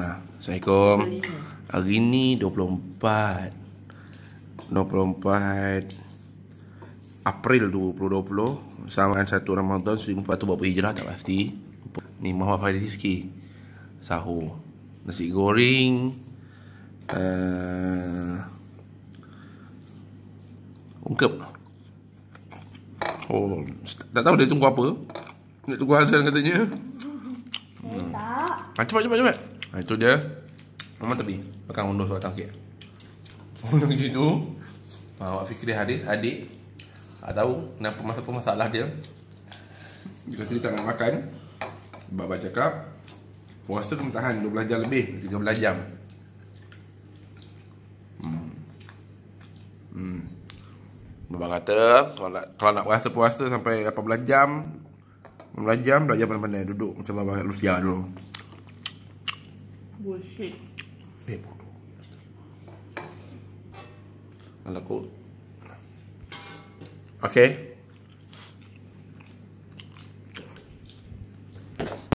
Ha, Assalamualaikum Hari ni 24 24 April 2020 Samaan 1 Ramadan 1440 Hijrah tak pasti Ni Muhammad Fahid Rizki Sahur Nasi goreng uh, Ungkep Oh, tak tahu dia tunggu apa. Nak tunggu Hansan katanya. Hmm. Tak. Ah, cepat, cepat, cepat. Nah, itu dia. Mama tepi. Pakai undur suara tangkit. Undur gitu. Nah, awak fikir hadis adik. Tak tahu kenapa masa apa masalah dia. Kita cerita nak makan. Baba cakap puasa kena tahan 12 jam lebih, 13 jam. Hmm. Hmm. Baba kata kalau nak, kalau nak puasa puasa sampai 18 jam. 18 jam belajar pandai-pandai duduk macam Baba Lucia dulu. Bullshit. Eh, bodoh. Alah, kot. Okay.